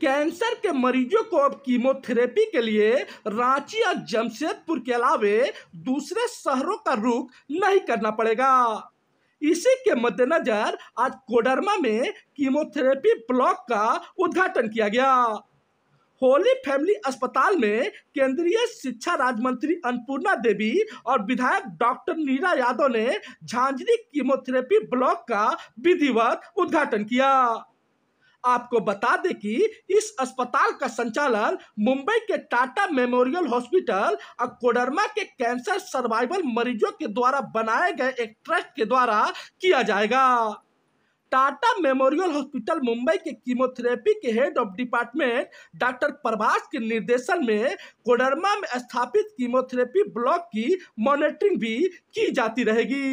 cancer के मरीजों को अब कीमोथेरेपी के लिए रांची और जमशेदपुर के अलावे दूसरे शहरों का रुख नहीं करना पड़ेगा इसी के मद्देनजर आज कोडरमा में कीमोथेरेपी ब्लॉक का उद्घाटन किया गया होली फैमिली अस्पताल में केंद्रीय शिक्षा राज्य मंत्री अन्नपूर्णा देवी और विधायक डॉक्टर नीरा यादव ने झांझरी कीमोथेरेपी ब्लॉक का विधिवत उद्घाटन किया आपको बता दें कि इस अस्पताल का संचालन मुंबई के टाटा मेमोरियल हॉस्पिटल और कोडरमा के कैंसर सर्वाइवल मरीजों के द्वारा बनाए गए एक ट्रस्ट के द्वारा किया जाएगा टाटा मेमोरियल हॉस्पिटल मुंबई के कीमोथेरेपी के head of department doctor Prabhas के निर्देशन में कोडरमा में स्थापित कीमोथेरेपी ब्लॉक की मॉनिटरिंग भी की जाती रहेगी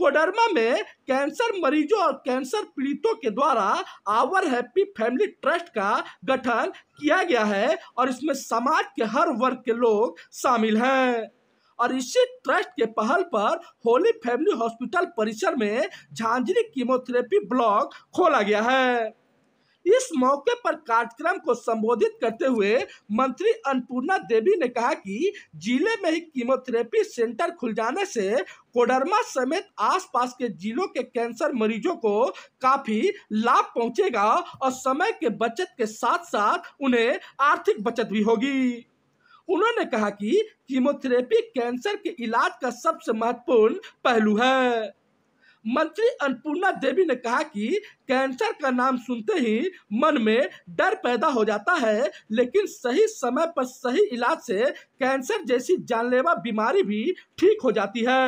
कोडरमा में कैंसर मरीजों और कैंसर पीड़ितों के द्वारा आवर हैप्पी फैमिली ट्रस्ट का गठन किया गया है और इसमें समाज के हर वर्ग के लोग शामिल हैं और इसी ट्रस्ट के पहल पर होली फैमिली हॉस्पिटल परिसर में झांझरी कीमोथेरेपी ब्लॉक खोला गया है इस मौके पर कार्यक्रम को संबोधित करते हुए मंत्री अन्नपूर्णा देवी ने कहा कि जिले में ही कीमोथेरेपी सेंटर खुल जाने से कोडरमा समेत आसपास के जिलों के कैंसर मरीजों को काफी लाभ पहुंचेगा और समय के बचत के साथ साथ उन्हें आर्थिक बचत भी होगी उन्होंने कहा कि कीमोथेरेपी कैंसर के इलाज का सबसे महत्वपूर्ण पहलू है मंत्री अन्नपूर्णा देवी ने कहा कि कैंसर का नाम सुनते ही मन में डर पैदा हो जाता है लेकिन सही समय पर सही इलाज से कैंसर जैसी जानलेवा बीमारी भी ठीक हो जाती है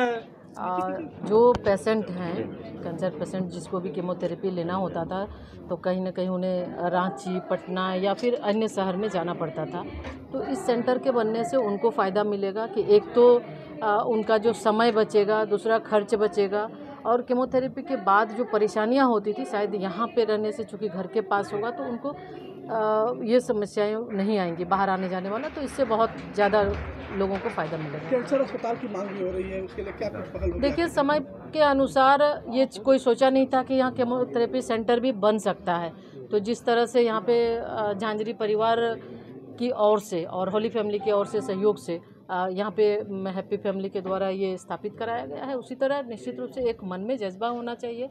जो पेशेंट हैं कैंसर पेशेंट जिसको भी कीमोथेरेपी लेना होता था तो कहीं ना कहीं उन्हें रांची पटना या फिर अन्य शहर में जाना पड़ता था तो इस सेंटर के बनने से उनको फ़ायदा मिलेगा कि एक तो आ, उनका जो समय बचेगा दूसरा खर्च बचेगा और केमोथेरेपी के बाद जो परेशानियाँ होती थी शायद यहाँ पे रहने से चूँकि घर के पास होगा तो उनको ये समस्याएं नहीं आएंगी बाहर आने जाने वाला तो इससे बहुत ज़्यादा लोगों को फ़ायदा मिलेगा कैंसर अस्पताल की मांग भी हो रही है उसके लिए क्या पहल देखिए समय के अनुसार ये कोई सोचा नहीं था कि यहाँ केमोथेरेपी सेंटर भी बन सकता है तो जिस तरह से यहाँ पे झांझरी परिवार की ओर से और होली फैमिली की ओर से सहयोग से यहाँ पे हैप्पी फैमिली के द्वारा ये स्थापित कराया गया है उसी तरह निश्चित रूप से एक मन में जज्बा होना चाहिए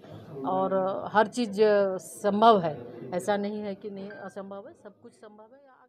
और हर चीज़ संभव है ऐसा नहीं है कि नहीं असंभव है सब कुछ संभव है